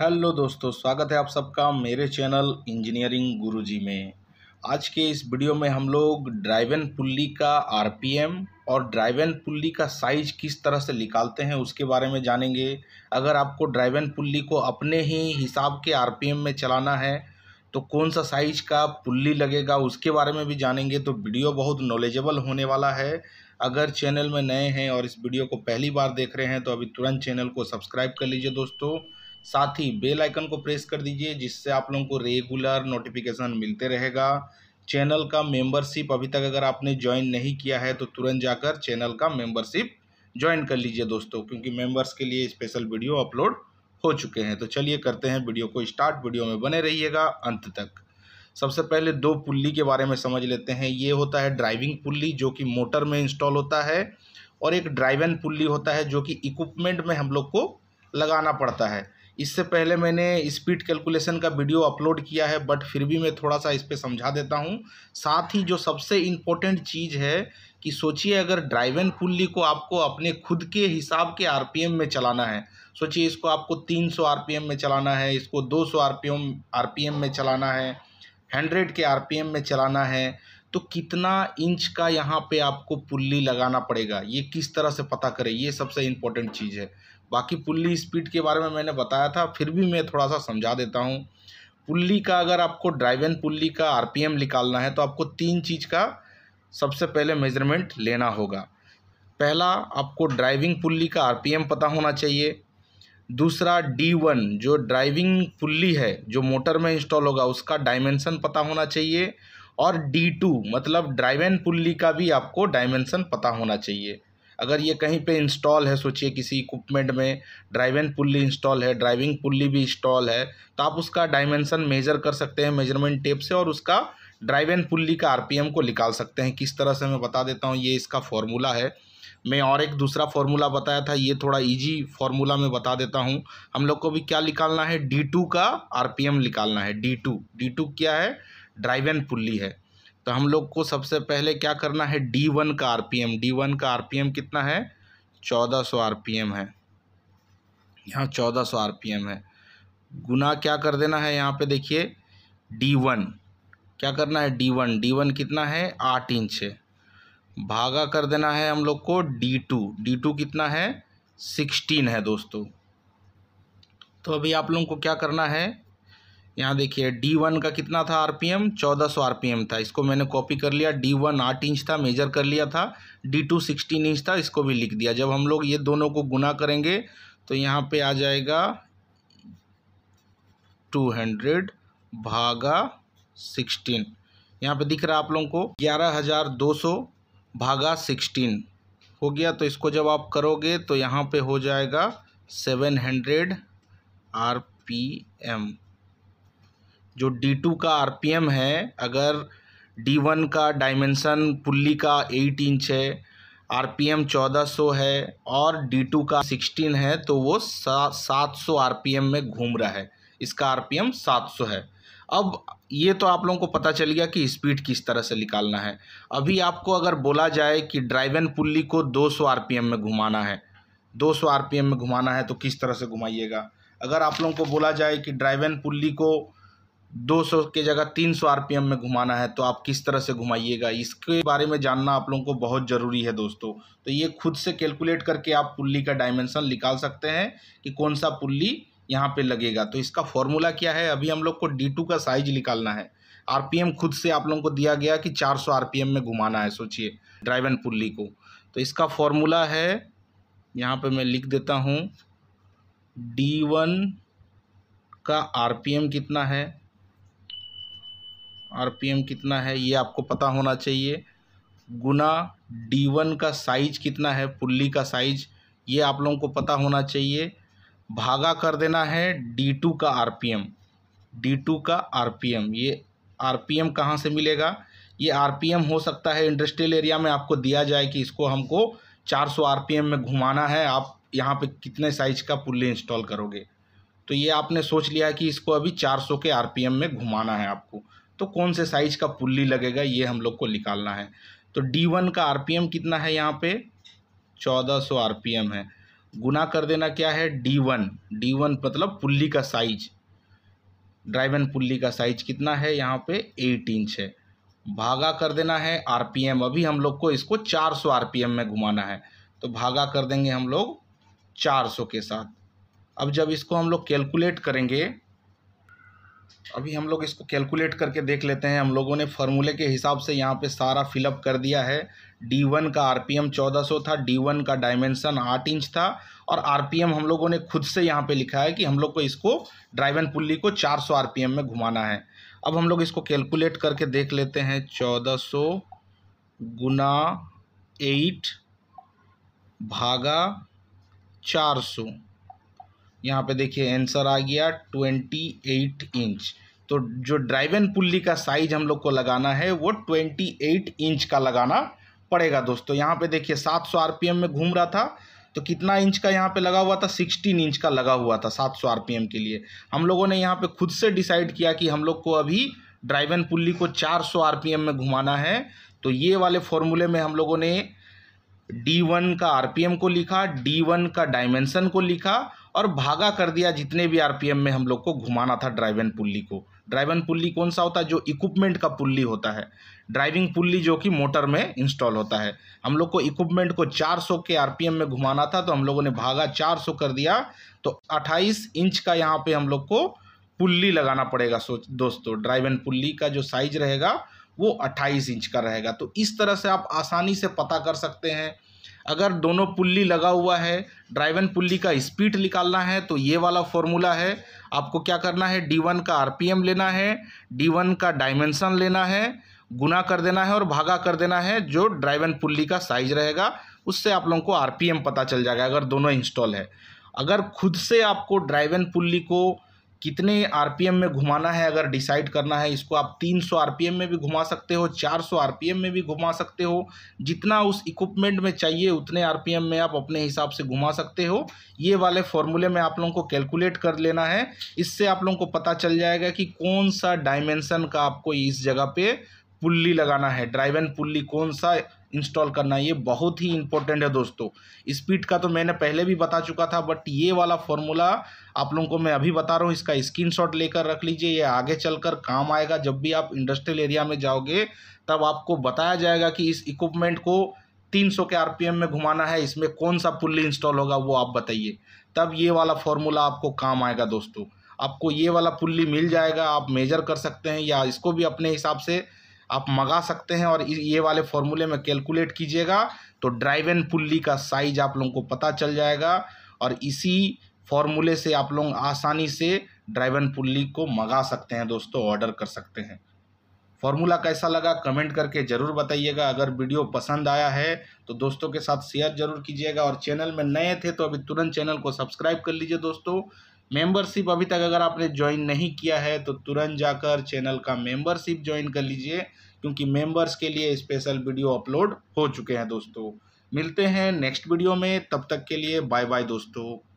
hello दोस्तों स्वागत है आप सबका मेरे चैनल इंजीनियरिंग गुरुजी में आज के इस वीडियो में हम लोग ड्राइवन पुल्ली का आरपीएम और ड्राइवन पुल्ली का साइज किस तरह से निकालते हैं उसके बारे में जानेंगे अगर आपको ड्राइवन पुल्ली को अपने ही हिसाब के आरपीएम में चलाना है तो कौन सा साइज का पुल्ली लगेगा उसके बारे में भी जानेंगे तो वीडियो बहुत नॉलेजेबल होने वाला है अगर चैनल में नए हैं और इस वीडियो को पहली बार देख रहे हैं तो अभी तुरंत चैनल को सब्सक्राइब कर लीजिए दोस्तों साथ ही बेल आइकन को प्रेस कर दीजिए जिससे आप लोगों को रेगुलर नोटिफिकेशन मिलते रहेगा चैनल का मेंबरशिप अभी तक अगर आपने ज्वाइन नहीं किया है तो तुरंत जाकर चैनल का मेंबरशिप ज्वाइन कर लीजिए दोस्तों क्योंकि मेंबर्स के लिए स्पेशल वीडियो अपलोड हो चुके हैं तो चलिए करते हैं वीडियो को स्टार्ट वीडियो में बने रहिएगा अंत तक सबसे पहले दो पुल्ली के बारे में समझ लेते हैं ये होता है ड्राइविंग पुल्ली जो कि मोटर में इंस्टॉल होता है और एक ड्राइवन पुल्ली होता है जो कि इक्विपमेंट में हम लोग को लगाना पड़ता है इससे पहले मैंने स्पीड कैलकुलेशन का वीडियो अपलोड किया है बट फिर भी मैं थोड़ा सा इस पर समझा देता हूँ साथ ही जो सबसे इम्पोर्टेंट चीज़ है कि सोचिए अगर ड्राइवन पुल्ली को आपको अपने खुद के हिसाब के आरपीएम में चलाना है सोचिए इसको आपको 300 आरपीएम में चलाना है इसको 200 आरपीएम आरपीएम में चलाना है हंड्रेड के आर में चलाना है तो कितना इंच का यहाँ पर आपको पुल्ली लगाना पड़ेगा ये किस तरह से पता करें ये सबसे इम्पोर्टेंट चीज़ है बाकी पुल्ली स्पीड के बारे में मैंने बताया था फिर भी मैं थोड़ा सा समझा देता हूँ पुल्ली का अगर आपको ड्राइवन पुल्ली का आर निकालना है तो आपको तीन चीज़ का सबसे पहले मेजरमेंट लेना होगा पहला आपको ड्राइविंग पुल्ली का आर पता होना चाहिए दूसरा डी वन जो ड्राइविंग पुल्ली है जो मोटर में इंस्टॉल होगा उसका डायमेंसन पता होना चाहिए और डी टू मतलब ड्राइवन पुल्ली का भी आपको डायमेंसन पता होना चाहिए अगर ये कहीं पे इंस्टॉल है सोचिए किसी इक्विपमेंट में ड्राइविंग पुल्ली इंस्टॉल है ड्राइविंग पुल्ली भी इंस्टॉल है तो आप उसका डायमेंसन मेजर कर सकते हैं मेजरमेंट टेप से और उसका ड्राइव एन पुल्ली का आरपीएम को निकाल सकते हैं किस तरह से मैं बता देता हूँ ये इसका फॉर्मूला है मैं और एक दूसरा फॉर्मूला बताया था ये थोड़ा इजी फॉर्मूला मैं बता देता हूँ हम लोग को भी क्या निकालना है डी टू का आरपीएम निकालना है डी टू डी टू क्या है ड्राइव एंड पुल्ली है तो हम लोग को सबसे पहले क्या करना है डी वन का R P M D one का आर पी एम कितना है चौदह सौ आर पी एम है यहाँ चौदह सौ आर पी एम है गुना क्या कर देना है यहाँ पे देखिए डी वन क्या करना है डी वन डी वन कितना है आठ इंच है भागा कर देना है हम लोग को डी टू डी टू कितना है सिक्सटीन है दोस्तों तो अभी आप लोगों को क्या करना है यहाँ देखिए डी वन का कितना था RPM 1400 RPM था इसको मैंने कॉपी कर लिया डी वन आठ इंच था मेजर कर लिया था डी टू सिक्सटीन इंच था इसको भी लिख दिया जब हम लोग ये दोनों को गुना करेंगे तो यहाँ पे आ जाएगा टू हंड्रेड भागा सिक्सटीन यहाँ पे दिख रहा आप लोगों को ग्यारह हज़ार दो सौ भागा सिक्सटीन हो गया तो इसको जब आप करोगे तो यहाँ पे हो जाएगा seven hundred R P M जो डी टू का आर पी एम है अगर डी वन का डायमेंसन पुल्ली का एट इंच है आर पी एम चौदह सौ है और डी टू का सिक्सटीन है तो वो सा, सात सौ आर पी एम में घूम रहा है इसका आर पी एम सात सौ है अब ये तो आप लोगों को पता चल गया कि स्पीड किस तरह से निकालना है अभी आपको अगर बोला जाए कि ड्राइवन पुल्ली को 200 सौ में घुमाना है 200 सौ में घुमाना है तो किस तरह से घुमाइएगा अगर आप लोगों को बोला जाए कि ड्राइवन पुल्ली को 200 के जगह 300 आरपीएम में घुमाना है तो आप किस तरह से घुमाइएगा इसके बारे में जानना आप लोगों को बहुत ज़रूरी है दोस्तों तो ये खुद से कैलकुलेट करके आप पुल्ली का डायमेंशन निकाल सकते हैं कि कौन सा पुल्ली यहाँ पे लगेगा तो इसका फॉर्मूला क्या है अभी हम लोग को डी टू का साइज निकालना है आर खुद से आप लोगों को दिया गया कि चार सौ में घुमाना है सोचिए ड्राइवन पुल्ली को तो इसका फॉर्मूला है यहाँ पर मैं लिख देता हूँ डी वन का आर कितना है आरपीएम कितना है ये आपको पता होना चाहिए गुना डी वन का साइज कितना है पुल्ली का साइज ये आप लोगों को पता होना चाहिए भागा कर देना है डी टू का आरपीएम डी टू का आरपीएम ये आरपीएम कहाँ से मिलेगा ये आरपीएम हो सकता है इंडस्ट्रियल एरिया में आपको दिया जाए कि इसको हमको 400 आरपीएम में घुमाना है आप यहाँ पे कितने साइज का पुल्ली इंस्टॉल करोगे तो ये आपने सोच लिया कि इसको अभी 400 के आरपीएम में घुमाना है आपको तो कौन से साइज का पुल्ली लगेगा ये हम लोग को निकालना है तो डी वन का आर पी एम कितना है यहाँ पे चौदह सौ आर पी एम है गुना कर देना क्या है डी वन डी वन मतलब पुल्ली का साइज ड्राइवन पुल्ली का साइज कितना है यहाँ पे एट इंच है भागा कर देना है आर पी एम अभी हम लोग को इसको चार सौ आर पी एम में घुमाना है तो भागा कर देंगे हम लोग चार सौ के साथ अब जब इसको हम लोग कैलकुलेट करेंगे अभी हम लोग इसको कैलकुलेट करके देख लेते हैं हम लोगों ने फार्मूले के हिसाब से यहाँ पे सारा फिलअप कर दिया है डी वन का चौदह 1400 था डी वन का डायमेंशन आठ इंच था और एम हम लोगों ने खुद से यहाँ पे लिखा है कि हम लोग को इसको ड्राइवन पुल्ली को 400 एम में घुमाना है अब हम लोग इसको कैलकुलेट करके देख लेते हैं चौदह सौ गुना एट भागा चार सौ यहाँ पे देखिए आंसर आ गया ट्वेंटी एट इंच तो जो ड्राइवन पुल्ली का साइज हम लोग को लगाना है वो ट्वेंटी एट इंच का लगाना पड़ेगा दोस्तों यहाँ पे देखिए सात सौ आरपीएम में घूम रहा था तो कितना इंच का यहाँ पे लगा हुआ था सिक्सटीन इंच का लगा हुआ था सात सौ आरपीएम के लिए हम लोगों ने यहाँ पे खुद से डिसाइड किया कि हम लोग को अभी ड्राइवन पुल्ली को चार सौ आरपीएम में घुमाना है तो ये वाले फॉर्मूले में हम लोगों ने डी वन का आर को लिखा डी वन का डायमेंसन को लिखा और भागा कर दिया जितने भी आरपीएम में हम लोग को घुमाना था ड्राइवन पुल्ली को ड्राइवन पुल्ली कौन सा होता है जो इक्विपमेंट का पुल्ली होता है ड्राइविंग पुल्ली जो कि मोटर में इंस्टॉल होता है हम लोग को इक्विपमेंट को 400 के आरपीएम में घुमाना था तो हम लोगों ने भागा 400 कर दिया तो 28 इंच का यहाँ पे हम लोग को पुल्ली लगाना पड़ेगा सोच दोस्तों ड्राइवन पुल्ली का जो साइज रहेगा वो 28 इंच का रहेगा तो इस तरह से आप आसानी से पता कर सकते हैं अगर दोनों पुल्ली लगा हुआ है ड्राइवन पुल्ली का स्पीड निकालना है तो ये वाला फॉर्मूला है आपको क्या करना है डी वन का आरपीएम लेना है डी वन का डायमेंशन लेना है गुना कर देना है और भागा कर देना है जो ड्राइवन पुल्ली का साइज रहेगा उससे आप लोगों को आरपीएम पता चल जाएगा अगर दोनों इंस्टॉल है अगर खुद से आपको ड्राइवन पुल्ली को कितने आरपीएम में घुमाना है अगर डिसाइड करना है इसको आप 300 आरपीएम में भी घुमा सकते हो 400 आरपीएम में भी घुमा सकते हो जितना उस इक्विपमेंट में चाहिए उतने आरपीएम में आप अपने हिसाब से घुमा सकते हो ये वाले फॉर्मूले में आप लोगों को कैलकुलेट कर लेना है इससे आप लोगों को पता चल जाएगा कि कौन सा डायमेंसन का आपको इस जगह पर पुल्ली लगाना है ड्राइवन पुल्ली कौन सा इंस्टॉल करना ये बहुत ही इंपॉर्टेंट है दोस्तों स्पीड का तो मैंने पहले भी बता चुका था बट ये वाला फॉर्मूला आप लोगों को मैं अभी बता रहा हूँ इसका स्क्रीनशॉट लेकर रख लीजिए ये आगे चलकर काम आएगा जब भी आप इंडस्ट्रियल एरिया में जाओगे तब आपको बताया जाएगा कि इस इक्विपमेंट को 300 के आरपीएम में घुमाना है इसमें कौन सा पुल्ली इंस्टॉल होगा वो आप बताइए तब ये वाला फॉर्मूला आपको काम आएगा दोस्तों आपको ये वाला पुल्ली मिल जाएगा आप मेजर कर सकते हैं या इसको भी अपने हिसाब से आप मंगा सकते हैं और ये वाले फॉर्मूले में कैलकुलेट कीजिएगा तो ड्राइव एंड पुल्ली का साइज आप लोगों को पता चल जाएगा और इसी फॉर्मूले से आप लोग आसानी से ड्राइव एंड पुल्ली को मंगा सकते हैं दोस्तों ऑर्डर कर सकते हैं फॉर्मूला कैसा लगा कमेंट करके ज़रूर बताइएगा अगर वीडियो पसंद आया है तो दोस्तों के साथ शेयर जरूर कीजिएगा और चैनल में नए थे तो अभी तुरंत चैनल को सब्सक्राइब कर लीजिए दोस्तों मेंबरशिप अभी तक अगर आपने ज्वाइन नहीं किया है तो तुरंत जाकर चैनल का मेंबरशिप ज्वाइन कर लीजिए क्योंकि मेंबर्स के लिए स्पेशल वीडियो अपलोड हो चुके हैं दोस्तों मिलते हैं नेक्स्ट वीडियो में तब तक के लिए बाय बाय दोस्तों